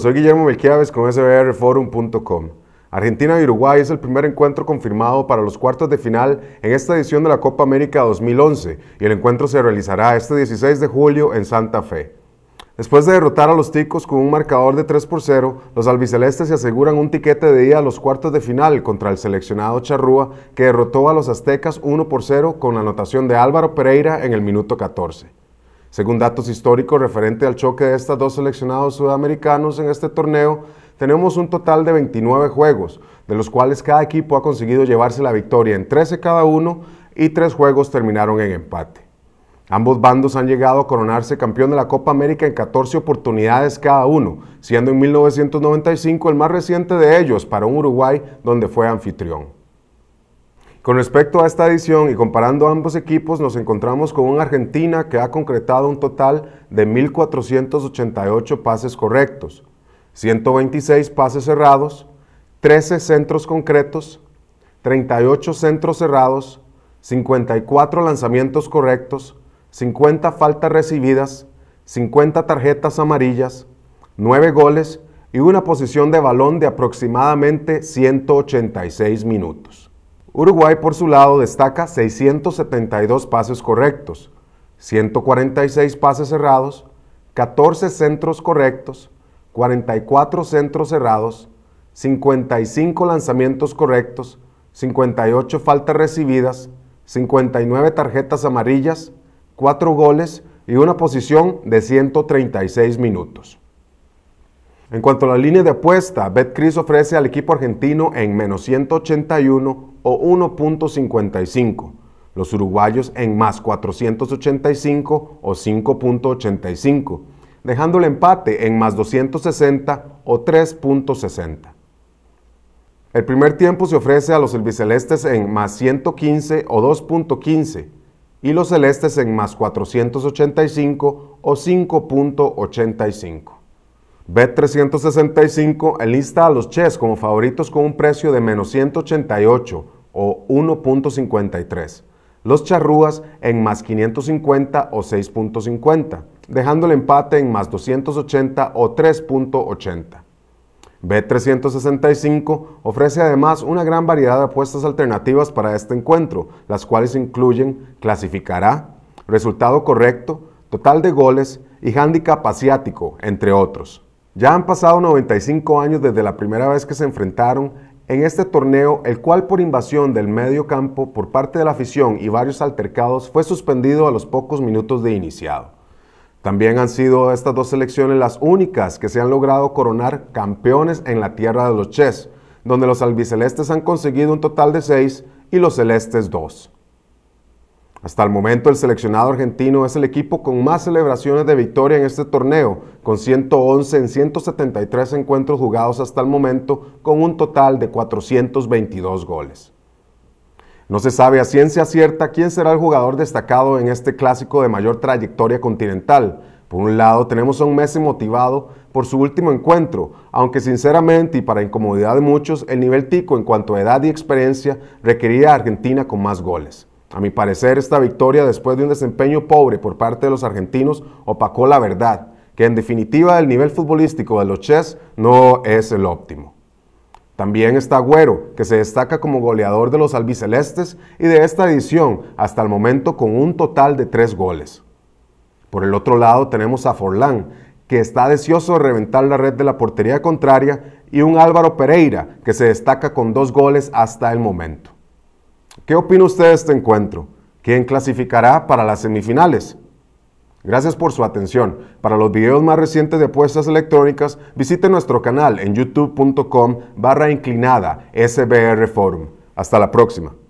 Soy Guillermo Belquiaves con sbrforum.com. Argentina y Uruguay es el primer encuentro confirmado para los cuartos de final en esta edición de la Copa América 2011 y el encuentro se realizará este 16 de julio en Santa Fe. Después de derrotar a los Ticos con un marcador de 3 por 0, los albicelestes se aseguran un tiquete de ida a los cuartos de final contra el seleccionado Charrúa que derrotó a los aztecas 1 por 0 con la anotación de Álvaro Pereira en el minuto 14. Según datos históricos referente al choque de estos dos seleccionados sudamericanos en este torneo, tenemos un total de 29 juegos, de los cuales cada equipo ha conseguido llevarse la victoria en 13 cada uno y tres juegos terminaron en empate. Ambos bandos han llegado a coronarse campeón de la Copa América en 14 oportunidades cada uno, siendo en 1995 el más reciente de ellos para un Uruguay donde fue anfitrión. Con respecto a esta edición y comparando ambos equipos, nos encontramos con un Argentina que ha concretado un total de 1.488 pases correctos, 126 pases cerrados, 13 centros concretos, 38 centros cerrados, 54 lanzamientos correctos, 50 faltas recibidas, 50 tarjetas amarillas, 9 goles y una posición de balón de aproximadamente 186 minutos. Uruguay, por su lado, destaca 672 pases correctos, 146 pases cerrados, 14 centros correctos, 44 centros cerrados, 55 lanzamientos correctos, 58 faltas recibidas, 59 tarjetas amarillas, 4 goles y una posición de 136 minutos. En cuanto a la línea de apuesta, BetCris ofrece al equipo argentino en menos 181 o 1.55. Los uruguayos en más 485 o 5.85, dejando el empate en más 260 o 3.60. El primer tiempo se ofrece a los servicelestes en más 115 o 2.15 y los celestes en más 485 o 5.85. Bet365 enlista a los Chess como favoritos con un precio de menos 188 o 1.53. Los charrúas en más 550 o 6.50, dejando el empate en más 280 o 3.80. b 365 ofrece además una gran variedad de apuestas alternativas para este encuentro, las cuales incluyen clasificará, resultado correcto, total de goles y handicap asiático, entre otros. Ya han pasado 95 años desde la primera vez que se enfrentaron en este torneo, el cual por invasión del medio campo por parte de la afición y varios altercados fue suspendido a los pocos minutos de iniciado. También han sido estas dos selecciones las únicas que se han logrado coronar campeones en la tierra de los Chess, donde los albicelestes han conseguido un total de seis y los celestes dos. Hasta el momento el seleccionado argentino es el equipo con más celebraciones de victoria en este torneo, con 111 en 173 encuentros jugados hasta el momento, con un total de 422 goles. No se sabe a ciencia cierta quién será el jugador destacado en este clásico de mayor trayectoria continental. Por un lado tenemos a un Messi motivado por su último encuentro, aunque sinceramente y para incomodidad de muchos, el nivel tico en cuanto a edad y experiencia requería a Argentina con más goles. A mi parecer, esta victoria, después de un desempeño pobre por parte de los argentinos, opacó la verdad, que en definitiva el nivel futbolístico de los Chess no es el óptimo. También está Agüero, que se destaca como goleador de los albicelestes y de esta edición hasta el momento con un total de tres goles. Por el otro lado tenemos a Forlán, que está deseoso de reventar la red de la portería contraria, y un Álvaro Pereira, que se destaca con dos goles hasta el momento. ¿Qué opina usted de este encuentro? ¿Quién clasificará para las semifinales? Gracias por su atención. Para los videos más recientes de apuestas electrónicas, visite nuestro canal en youtube.com barra inclinada SBR Forum. Hasta la próxima.